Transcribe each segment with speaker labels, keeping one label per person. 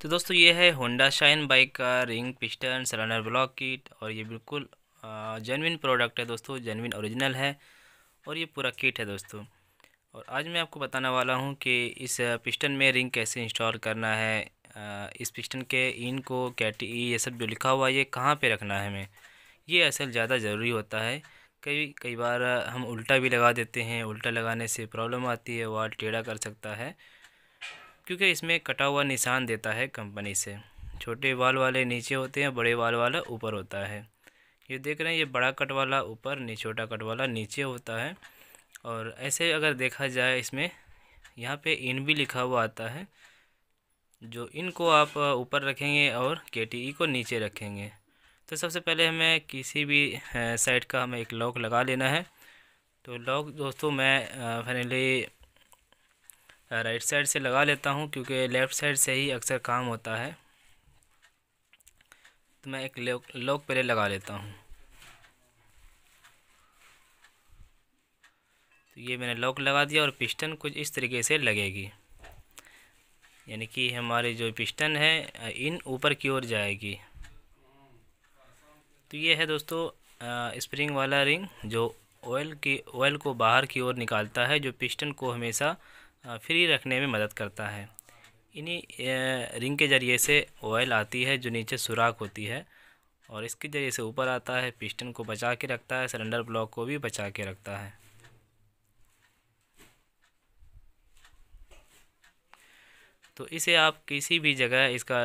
Speaker 1: तो दोस्तों ये है होंडा शाइन बाइक का ring piston cylinder block kit और ये बिल्कुल जेनविन प्रोडक्ट है दोस्तों जेनविन ओरिजिनल है और ये पूरा किट है दोस्तों और आज मैं आपको बताने वाला हूँ कि इस पिस्टन में रिंग कैसे इंस्टॉल करना है इस पिस्टन के इन को कैटी ये सब जो लिखा हुआ है ये कहाँ पे रखना है हमें ये असल ज़्यादा ज़रूरी होता है कई कई बार हम उल्टा भी लगा देते हैं उल्टा लगाने से प्रॉब्लम आती है वाल टेढ़ा कर सकता है क्योंकि इसमें कटा हुआ निशान देता है कंपनी से छोटे बाल वाले नीचे होते हैं बड़े बाल वाला ऊपर होता है ये देख रहे हैं ये बड़ा कट वाला ऊपर छोटा कट वाला नीचे होता है और ऐसे अगर देखा जाए इसमें यहाँ पे इन भी लिखा हुआ आता है जो इन को आप ऊपर रखेंगे और के टी ई को नीचे रखेंगे तो सबसे पहले हमें किसी भी साइड का हमें एक लॉक लगा लेना है तो लॉक दोस्तों मैं फाइनली राइट साइड से लगा लेता हूँ क्योंकि लेफ़्ट साइड से ही अक्सर काम होता है तो मैं एक लॉक लॉक पहले लगा लेता हूँ तो ये मैंने लॉक लगा दिया और पिस्टन कुछ इस तरीके से लगेगी यानी कि हमारी जो पिस्टन है इन ऊपर की ओर जाएगी तो ये है दोस्तों स्प्रिंग वाला रिंग जो ऑयल की ऑयल को बाहर की ओर निकालता है जो पिस्टन को हमेशा फ्री रखने में मदद करता है इन्हीं रिंग के ज़रिए से ऑयल आती है जो नीचे सुराख होती है और इसके ज़रिए से ऊपर आता है पिस्टन को बचा के रखता है सिलेंडर ब्लॉक को भी बचा के रखता है तो इसे आप किसी भी जगह इसका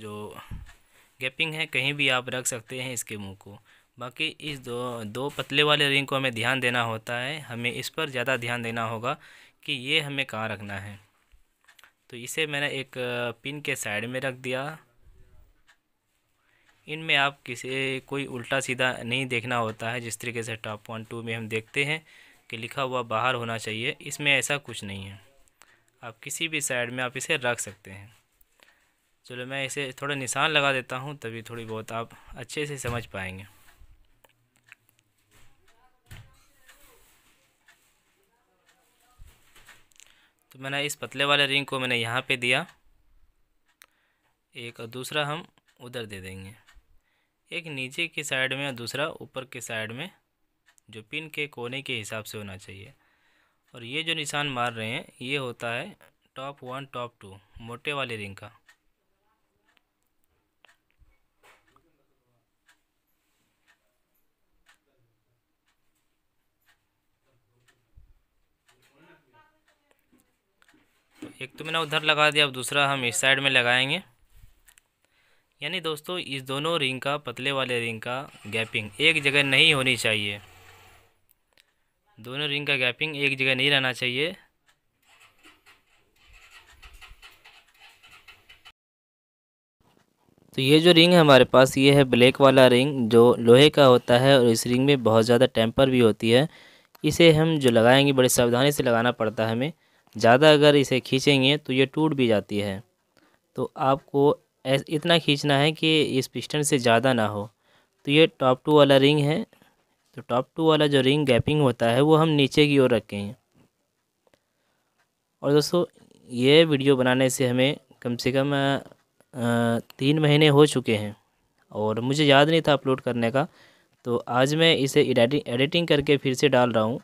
Speaker 1: जो गैपिंग है कहीं भी आप रख सकते हैं इसके मुंह को बाकी इस दो दो पतले वाले रिंग को हमें ध्यान देना होता है हमें इस पर ज़्यादा ध्यान देना होगा कि ये हमें कहाँ रखना है तो इसे मैंने एक पिन के साइड में रख दिया इनमें आप किसी कोई उल्टा सीधा नहीं देखना होता है जिस तरीके से टॉप वन टू में हम देखते हैं कि लिखा हुआ बाहर होना चाहिए इसमें ऐसा कुछ नहीं है आप किसी भी साइड में आप इसे रख सकते हैं चलो मैं इसे थोड़ा निशान लगा देता हूँ तभी थोड़ी बहुत आप अच्छे से समझ पाएंगे तो मैंने इस पतले वाले रिंग को मैंने यहाँ पे दिया एक और दूसरा हम उधर दे देंगे एक नीचे की साइड में और दूसरा ऊपर के साइड में जो पिन के कोने के हिसाब से होना चाहिए और ये जो निशान मार रहे हैं ये होता है टॉप वन टॉप टू मोटे वाले रिंग का एक तो मैंने उधर लगा दिया अब दूसरा हम इस साइड में लगाएंगे यानी दोस्तों इस दोनों रिंग का पतले वाले रिंग का गैपिंग एक जगह नहीं होनी चाहिए दोनों रिंग का गैपिंग एक जगह नहीं रहना चाहिए तो ये जो रिंग है हमारे पास ये है ब्लैक वाला रिंग जो लोहे का होता है और इस रिंग में बहुत ज़्यादा टेम्पर भी होती है इसे हम जो लगाएंगे बड़ी सावधानी से लगाना पड़ता है हमें ज़्यादा अगर इसे खींचेंगे तो ये टूट भी जाती है तो आपको इतना खींचना है कि इस पिस्टन से ज़्यादा ना हो तो ये टॉप टू वाला रिंग है तो टॉप टू वाला जो रिंग गैपिंग होता है वो हम नीचे की ओर रखेंगे और दोस्तों ये वीडियो बनाने से हमें कम से कम तीन महीने हो चुके हैं और मुझे याद नहीं था अपलोड करने का तो आज मैं इसे एडिटिंग करके फिर से डाल रहा हूँ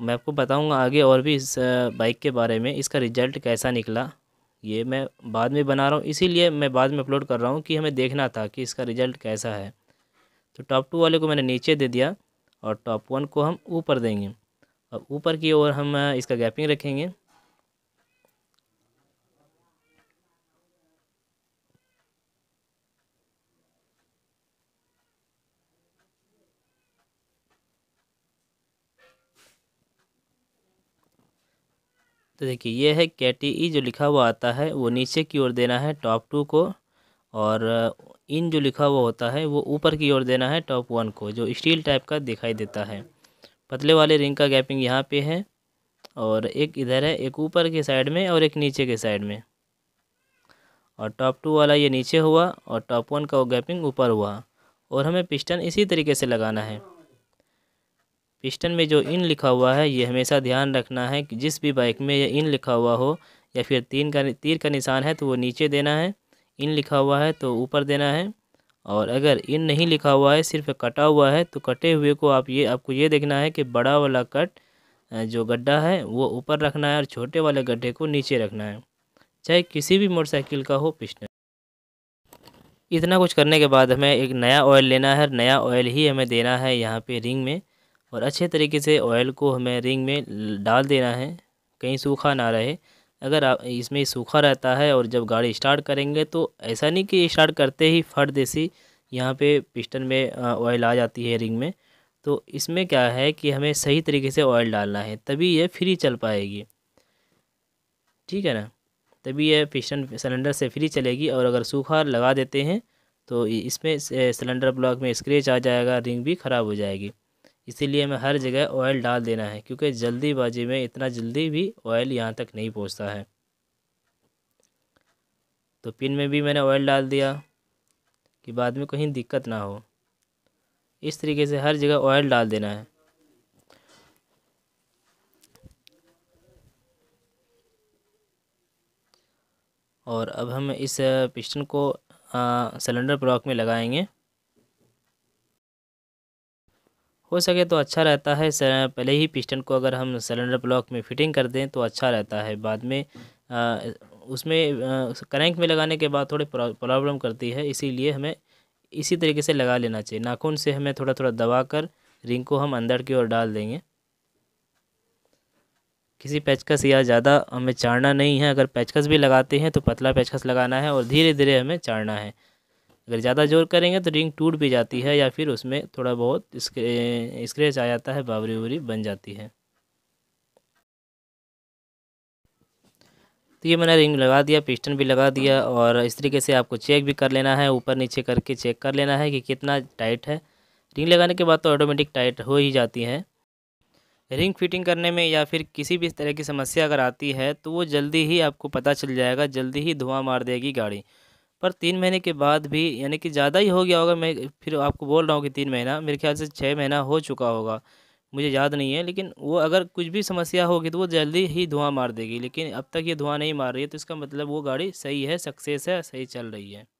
Speaker 1: मैं आपको बताऊंगा आगे और भी इस बाइक के बारे में इसका रिज़ल्ट कैसा निकला ये मैं बाद में बना रहा हूँ इसीलिए मैं बाद में अपलोड कर रहा हूँ कि हमें देखना था कि इसका रिज़ल्ट कैसा है तो टॉप टू वाले को मैंने नीचे दे दिया और टॉप वन को हम ऊपर देंगे और ऊपर की ओर हम इसका गैपिंग रखेंगे तो देखिए ये है के टी ई जो लिखा हुआ आता है वो नीचे की ओर देना है टॉप टू को और इन जो लिखा हुआ होता है वो ऊपर की ओर देना है टॉप वन को जो स्टील टाइप का दिखाई देता है पतले वाले रिंग का गैपिंग यहाँ पे है और एक इधर है एक ऊपर के साइड में और एक नीचे के साइड में और टॉप टू वाला ये नीचे हुआ और टॉप वन का गैपिंग ऊपर हुआ और हमें पिस्टन इसी तरीके से लगाना है पिस्टन में जो इन लिखा हुआ है ये हमेशा ध्यान रखना है कि जिस भी बाइक में यह इन लिखा हुआ हो या फिर तीन का तीर का निशान है तो वो नीचे देना है इन लिखा हुआ है तो ऊपर देना है और अगर इन नहीं लिखा हुआ है सिर्फ कटा हुआ है तो कटे हुए को आप ये आपको ये देखना है कि बड़ा वाला कट जो गड्ढा है वो ऊपर रखना है और छोटे वाले गड्ढे को नीचे रखना है चाहे किसी भी मोटरसाइकिल का हो पिस्टन इतना कुछ करने के बाद हमें एक नया ऑयल लेना है और नया ऑयल ही हमें देना है यहाँ पे रिंग में और अच्छे तरीके से ऑयल को हमें रिंग में डाल देना है कहीं सूखा ना रहे अगर आप इसमें सूखा रहता है और जब गाड़ी स्टार्ट करेंगे तो ऐसा नहीं कि स्टार्ट करते ही फट देसी यहाँ पे पिस्टन में ऑयल आ जाती है रिंग में तो इसमें क्या है कि हमें सही तरीके से ऑयल डालना है तभी यह फ्री चल पाएगी ठीक है ना तभी यह पिस्टन सिलेंडर से फ्री चलेगी और अगर सूखा लगा देते हैं तो इसमें सिलेंडर ब्लॉक में स्क्रेच आ जाएगा रिंग भी ख़राब हो जाएगी इसीलिए हमें हर जगह ऑयल डाल देना है क्योंकि जल्दीबाजी में इतना जल्दी भी ऑयल यहाँ तक नहीं पहुँचता है तो पिन में भी मैंने ऑयल डाल दिया कि बाद में कहीं दिक्कत ना हो इस तरीके से हर जगह ऑयल डाल देना है और अब हम इस पिस्टन को सिलेंडर ब्लॉक में लगाएंगे हो सके तो अच्छा रहता है पहले ही पिस्टन को अगर हम सिलेंडर ब्लॉक में फिटिंग कर दें तो अच्छा रहता है बाद में आ, उसमें करेंक में लगाने के बाद थोड़ी प्रॉब्लम करती है इसीलिए हमें इसी तरीके से लगा लेना चाहिए नाखून से हमें थोड़ा थोड़ा दबा कर रिंग को हम अंदर की ओर डाल देंगे किसी पेचकस या ज़्यादा हमें चाड़ना नहीं है अगर पेचकस भी लगाते हैं तो पतला पेचकस लगाना है और धीरे धीरे हमें चाड़ना है अगर ज़्यादा जोर करेंगे तो रिंग टूट भी जाती है या फिर उसमें थोड़ा बहुत स्क्रेच आ जाता है बावरी उबरी बन जाती है तो ये मैंने रिंग लगा दिया पिस्टन भी लगा दिया और इस तरीके से आपको चेक भी कर लेना है ऊपर नीचे करके चेक कर लेना है कि कितना टाइट है रिंग लगाने के बाद तो ऑटोमेटिक टाइट हो ही जाती है रिंग फिटिंग करने में या फिर किसी भी तरह की समस्या अगर आती है तो वो जल्दी ही आपको पता चल जाएगा जल्दी ही धुआं मार देगी गाड़ी पर तीन महीने के बाद भी यानी कि ज़्यादा ही हो गया होगा मैं फिर आपको बोल रहा हूँ कि तीन महीना मेरे ख्याल से छः महीना हो चुका होगा मुझे याद नहीं है लेकिन वो अगर कुछ भी समस्या होगी तो वो जल्दी ही धुआं मार देगी लेकिन अब तक ये धुआं नहीं मार रही है तो इसका मतलब वो गाड़ी सही है सक्सेस है सही चल रही है